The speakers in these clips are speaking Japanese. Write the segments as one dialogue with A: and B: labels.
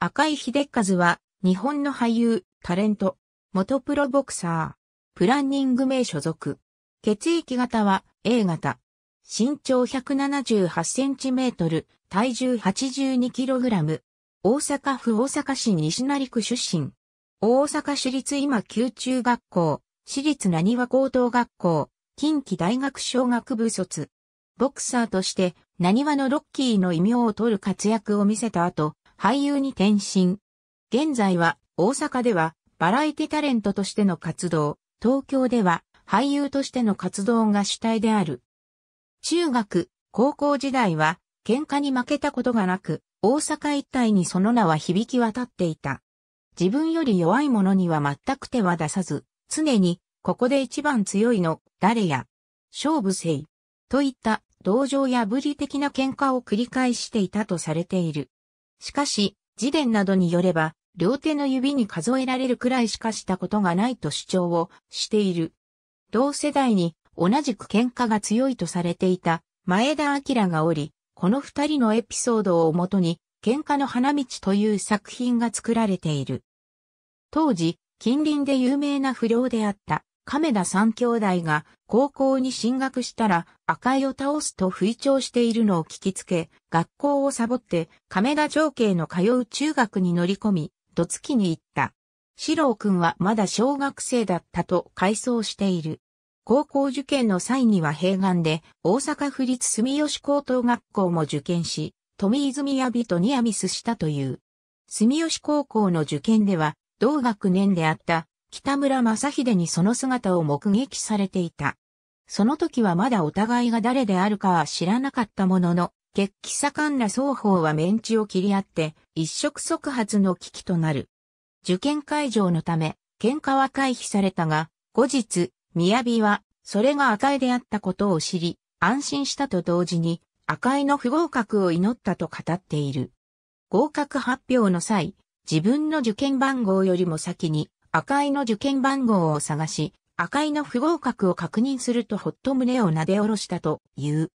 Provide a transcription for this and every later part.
A: 赤井秀和は、日本の俳優、タレント、元プロボクサー、プランニング名所属。血液型は A 型。身長178センチメートル、体重82キログラム。大阪府大阪市西成区出身。大阪市立今宮中学校、市立何和高等学校、近畿大学小学部卒。ボクサーとして、何和のロッキーの異名を取る活躍を見せた後、俳優に転身。現在は大阪ではバラエティタレントとしての活動、東京では俳優としての活動が主体である。中学、高校時代は喧嘩に負けたことがなく、大阪一帯にその名は響き渡っていた。自分より弱い者には全く手は出さず、常に、ここで一番強いの、誰や、勝負せい、といった同情やぶり的な喧嘩を繰り返していたとされている。しかし、自伝などによれば、両手の指に数えられるくらいしかしたことがないと主張をしている。同世代に同じく喧嘩が強いとされていた前田明がおり、この二人のエピソードをもとに、喧嘩の花道という作品が作られている。当時、近隣で有名な不良であった亀田三兄弟が高校に進学したら赤井を倒すと吹聴しているのを聞きつけ、学校をサボって亀田城慶の通う中学に乗り込み、土月に行った。四郎くんはまだ小学生だったと回想している。高校受験の際には併願で大阪府立住吉高等学校も受験し、富泉やびとニアミスしたという。住吉高校の受験では同学年であった北村正秀にその姿を目撃されていた。その時はまだお互いが誰であるかは知らなかったものの、血気盛んな双方はメンチを切り合って、一触即発の危機となる。受験会場のため、喧嘩は回避されたが、後日、宮尾は、それが赤井であったことを知り、安心したと同時に、赤井の不合格を祈ったと語っている。合格発表の際、自分の受験番号よりも先に、赤井の受験番号を探し、赤井の不合格を確認するとほっと胸を撫で下ろしたという。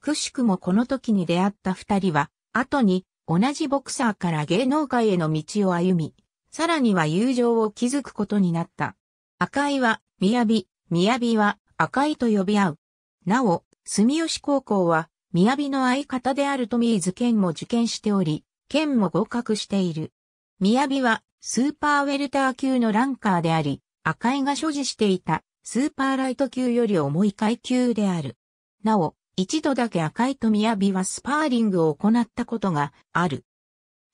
A: くしくもこの時に出会った二人は、後に同じボクサーから芸能界への道を歩み、さらには友情を築くことになった。赤井は、雅、雅は赤井と呼び合う。なお、住吉高校は、雅の相方であるトミーズも受験しており、県も合格している。雅はスーパーウェルター級のランカーであり、赤井が所持していたスーパーライト級より重い階級である。なお、一度だけ赤井と宮尾はスパーリングを行ったことがある。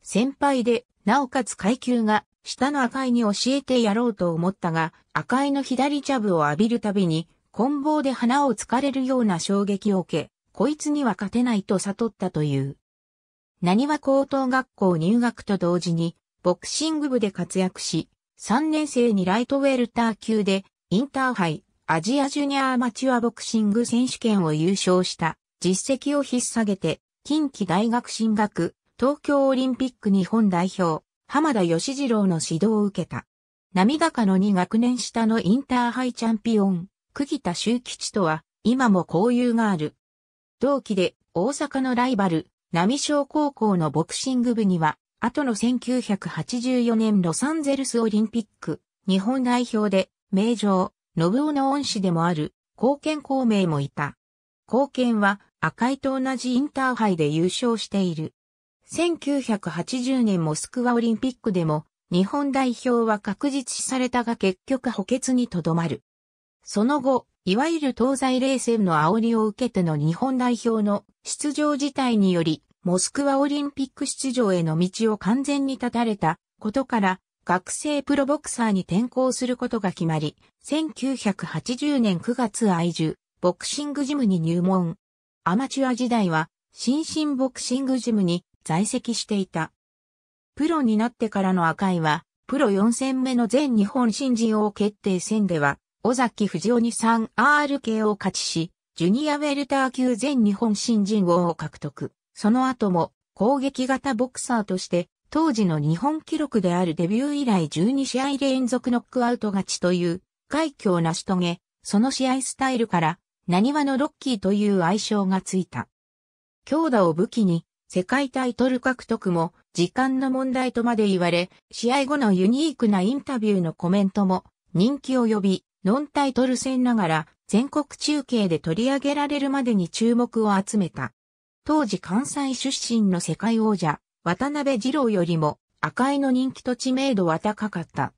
A: 先輩で、なおかつ階級が下の赤井に教えてやろうと思ったが、赤井の左ジャブを浴びるたびに、棍棒で鼻をつかれるような衝撃を受け、こいつには勝てないと悟ったという。何は高等学校入学と同時に、ボクシング部で活躍し、3年生にライトウェルター級で、インターハイ、アジアジュニアアマチュアボクシング選手権を優勝した実績を引っ提げて、近畿大学進学、東京オリンピック日本代表、浜田義次郎の指導を受けた。波高の2学年下のインターハイチャンピオン、釘田修吉とは、今も交友がある。同期で、大阪のライバル、波小高校のボクシング部には、後の1984年ロサンゼルスオリンピック、日本代表で、名城、信夫の恩師でもある、貢献孔明もいた。貢献は、赤井と同じインターハイで優勝している。1980年モスクワオリンピックでも、日本代表は確実視されたが結局補欠にとどまる。その後、いわゆる東西冷戦の煽りを受けての日本代表の出場自体により、モスクワオリンピック出場への道を完全に断たれたことから、学生プロボクサーに転向することが決まり、1980年9月愛住、ボクシングジムに入門。アマチュア時代は、新進ボクシングジムに在籍していた。プロになってからの赤井は、プロ4戦目の全日本新人王決定戦では、尾崎藤尾に 3RK を勝ちし、ジュニアウェルター級全日本新人王を獲得。その後も攻撃型ボクサーとして当時の日本記録であるデビュー以来12試合連続ノックアウト勝ちという快挙を成し遂げ、その試合スタイルから何話のロッキーという愛称がついた。強打を武器に世界タイトル獲得も時間の問題とまで言われ、試合後のユニークなインタビューのコメントも人気を呼び、ノンタイトル戦ながら全国中継で取り上げられるまでに注目を集めた。当時関西出身の世界王者、渡辺二郎よりも赤井の人気と知名度は高かった。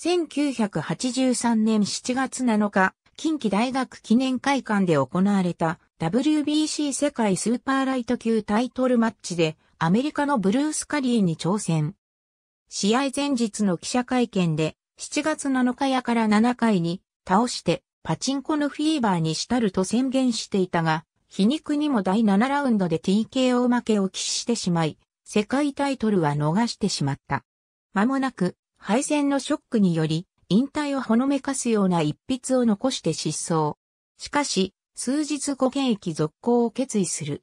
A: 1983年7月7日、近畿大学記念会館で行われた WBC 世界スーパーライト級タイトルマッチでアメリカのブルース・カリーに挑戦。試合前日の記者会見で7月7日やから7回に倒してパチンコのフィーバーにしたると宣言していたが、皮肉にも第7ラウンドで TKO 負けを喫してしまい、世界タイトルは逃してしまった。間もなく、敗戦のショックにより、引退をほのめかすような一筆を残して失踪。しかし、数日後現役続行を決意する。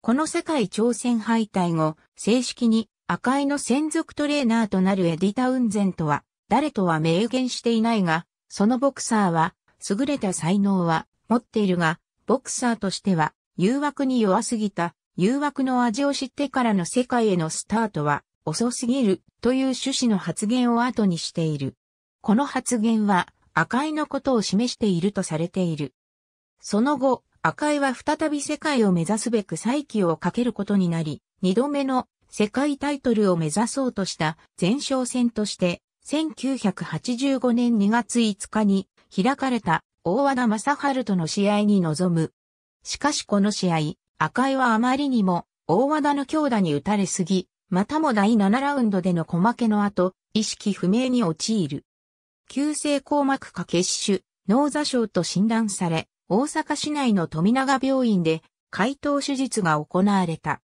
A: この世界挑戦敗退後、正式に赤井の専属トレーナーとなるエディタウンゼントは、誰とは明言していないが、そのボクサーは、優れた才能は持っているが、ボクサーとしては、誘惑に弱すぎた、誘惑の味を知ってからの世界へのスタートは、遅すぎる、という趣旨の発言を後にしている。この発言は、赤井のことを示しているとされている。その後、赤井は再び世界を目指すべく再起をかけることになり、二度目の世界タイトルを目指そうとした前哨戦として、1985年2月5日に開かれた大和田正春との試合に臨む。しかしこの試合、赤井はあまりにも大和田の強打に打たれすぎ、またも第7ラウンドでの小負けの後、意識不明に陥る。急性硬膜下血腫、脳座症と診断され、大阪市内の富永病院で解凍手術が行われた。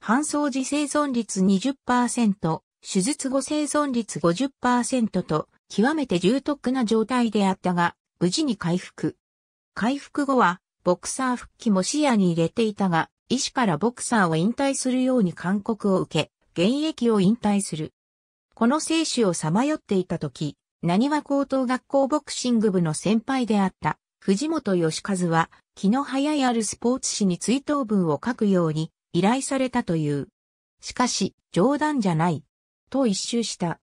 A: 搬送時生存率20%、手術後生存率50%と、極めて重篤な状態であったが、無事に回復。回復後は、ボクサー復帰も視野に入れていたが、医師からボクサーを引退するように勧告を受け、現役を引退する。この生死をさまよっていた時、何は高等学校ボクシング部の先輩であった、藤本義和は、気の早いあるスポーツ紙に追悼文を書くように依頼されたという。しかし、冗談じゃない。と一周した。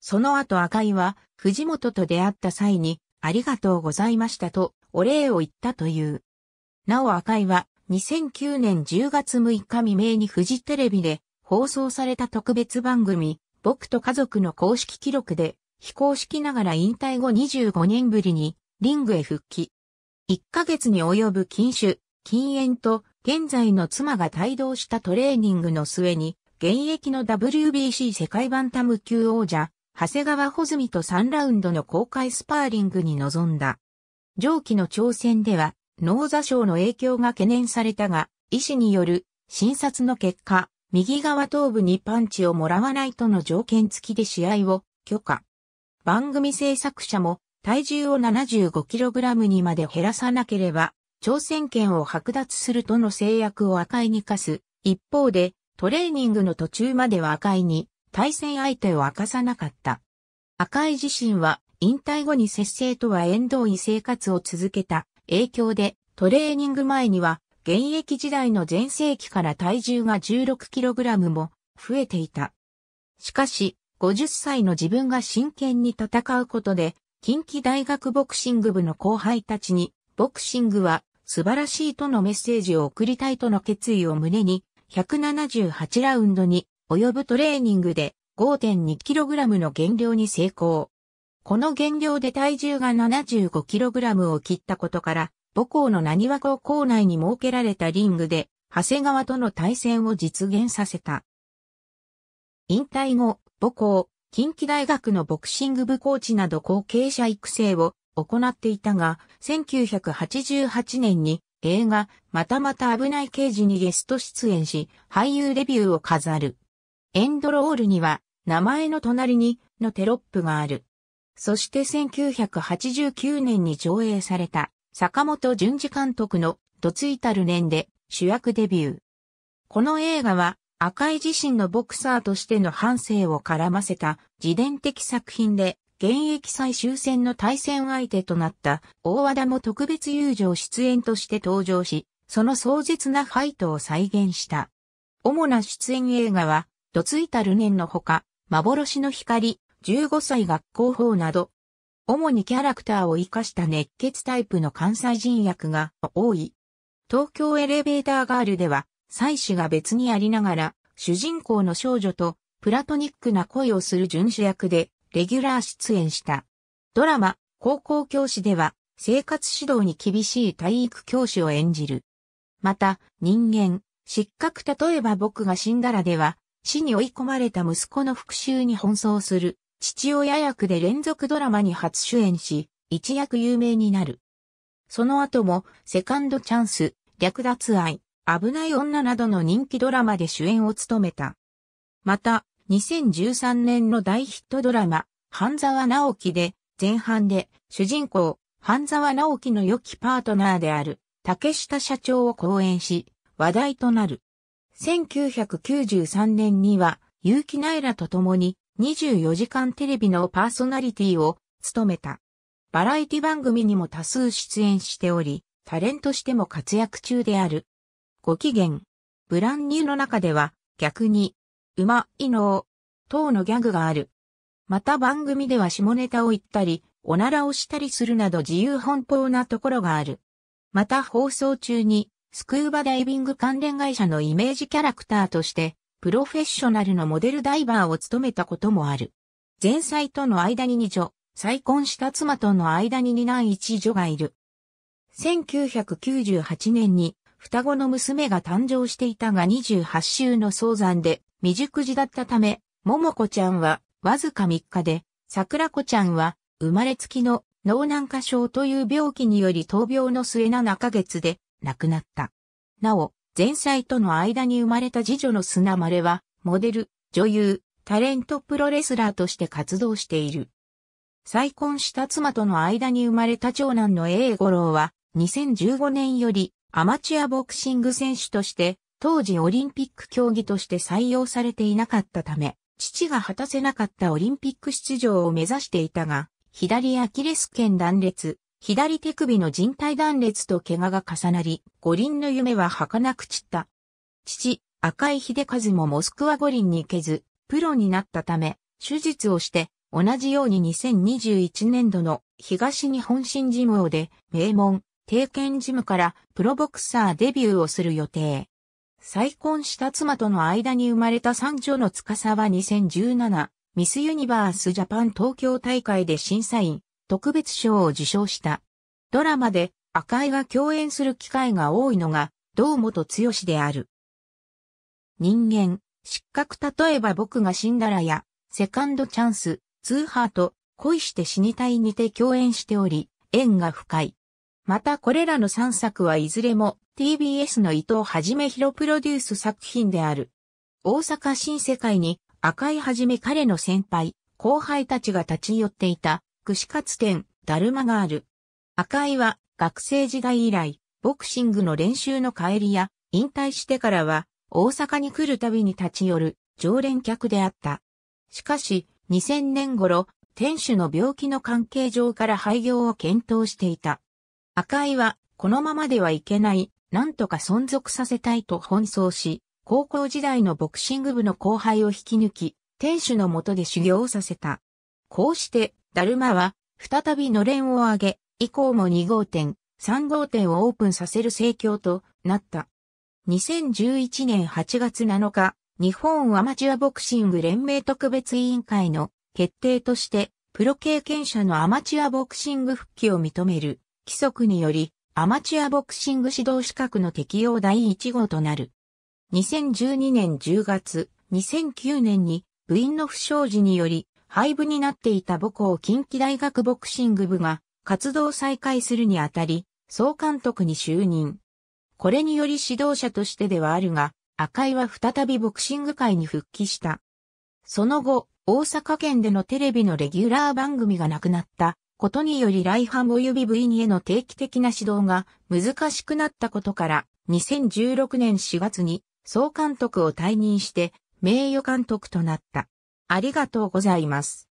A: その後赤井は、藤本と出会った際に、ありがとうございましたとお礼を言ったという。なお赤井は2009年10月6日未明にフジテレビで放送された特別番組、僕と家族の公式記録で非公式ながら引退後25年ぶりにリングへ復帰。1ヶ月に及ぶ禁酒、禁煙と現在の妻が帯同したトレーニングの末に現役の WBC 世界バンタム級王者長谷川穂積と3ラウンドの公開スパーリングに臨んだ。上記の挑戦では、脳座症の影響が懸念されたが、医師による診察の結果、右側頭部にパンチをもらわないとの条件付きで試合を許可。番組制作者も体重を 75kg にまで減らさなければ、挑戦権を剥奪するとの制約を赤井に課す。一方で、トレーニングの途中までは赤井に対戦相手を明かさなかった。赤井自身は引退後に節制とは縁遠い生活を続けた影響でトレーニング前には現役時代の全盛期から体重が 16kg も増えていた。しかし、50歳の自分が真剣に戦うことで、近畿大学ボクシング部の後輩たちに、ボクシングは素晴らしいとのメッセージを送りたいとの決意を胸に、178ラウンドに及ぶトレーニングで 5.2kg の減量に成功。この減量で体重が 75kg を切ったことから、母校の何和高校内に設けられたリングで、長谷川との対戦を実現させた。引退後、母校、近畿大学のボクシング部コーチなど後継者育成を行っていたが、1988年に映画、またまた危ない刑事にゲスト出演し、俳優デビューを飾る。エンドロールには、名前の隣に、のテロップがある。そして1989年に上映された、坂本淳二監督の、どついたる年で、主役デビュー。この映画は、赤井自身のボクサーとしての反省を絡ませた自伝的作品で、現役最終戦の対戦相手となった大和田も特別友情出演として登場し、その壮絶なファイトを再現した。主な出演映画は、どついたる年のほか、幻の光、15歳学校法など、主にキャラクターを活かした熱血タイプの関西人役が多い。東京エレベーターガールでは、妻子が別にありながら、主人公の少女とプラトニックな恋をする巡視役で、レギュラー出演した。ドラマ、高校教師では、生活指導に厳しい体育教師を演じる。また、人間、失格例えば僕が死んだらでは、死に追い込まれた息子の復讐に奔走する、父親役で連続ドラマに初主演し、一躍有名になる。その後も、セカンドチャンス、略奪愛、危ない女などの人気ドラマで主演を務めた。また、2013年の大ヒットドラマ、半沢直樹で、前半で、主人公、半沢直樹の良きパートナーである、竹下社長を講演し、話題となる。1993年には、結城内らと共に24時間テレビのパーソナリティを務めた。バラエティ番組にも多数出演しており、タレントしても活躍中である。ご機嫌。ブランニューの中では、逆に、馬、犬を、等のギャグがある。また番組では下ネタを言ったり、おならをしたりするなど自由奔放なところがある。また放送中にスクーバダイビング関連会社のイメージキャラクターとして、プロフェッショナルのモデルダイバーを務めたこともある。前妻との間に二女、再婚した妻との間に二男一女がいる。1998年に双子の娘が誕生していたが28週の早産で未熟児だったため、桃子ちゃんはわずか3日で、桜子ちゃんは生まれつきの脳難化症という病気により闘病の末7ヶ月で亡くなった。なお、前妻との間に生まれた次女の砂丸は、モデル、女優、タレントプロレスラーとして活動している。再婚した妻との間に生まれた長男の英五郎は、2015年よりアマチュアボクシング選手として、当時オリンピック競技として採用されていなかったため、父が果たせなかったオリンピック出場を目指していたが、左アキレス腱断裂、左手首の人体断裂と怪我が重なり、五輪の夢は儚く散った。父、赤井秀和もモスクワ五輪に行けず、プロになったため、手術をして、同じように2021年度の東日本新事務で、名門、定見事務からプロボクサーデビューをする予定。再婚した妻との間に生まれた三女の司は2017ミスユニバースジャパン東京大会で審査員、特別賞を受賞した。ドラマで赤井が共演する機会が多いのが、堂本剛である。人間、失格例えば僕が死んだらや、セカンドチャンス、ツーハート、恋して死にたいにて共演しており、縁が深い。またこれらの3作はいずれも TBS の伊藤はじめ広プロデュース作品である。大阪新世界に赤いはじめ彼の先輩、後輩たちが立ち寄っていた串カツ店、ダルマがある。赤井は学生時代以来、ボクシングの練習の帰りや、引退してからは、大阪に来るたびに立ち寄る常連客であった。しかし、2000年頃、店主の病気の関係上から廃業を検討していた。赤井は、このままではいけない、なんとか存続させたいと奔走し、高校時代のボクシング部の後輩を引き抜き、店主のもとで修行をさせた。こうして、ダルマは、再びのれんを上げ、以降も2号店、3号店をオープンさせる盛況となった。2011年8月7日、日本アマチュアボクシング連盟特別委員会の決定として、プロ経験者のアマチュアボクシング復帰を認める規則により、アマチュアボクシング指導資格の適用第1号となる。2012年10月、2009年に部員の不祥事により廃部になっていた母校近畿大学ボクシング部が活動再開するにあたり、総監督に就任。これにより指導者としてではあるが、赤井は再びボクシング界に復帰した。その後、大阪県でのテレビのレギュラー番組がなくなったことにより来犯及び部員への定期的な指導が難しくなったことから、2016年4月に総監督を退任して名誉監督となった。ありがとうございます。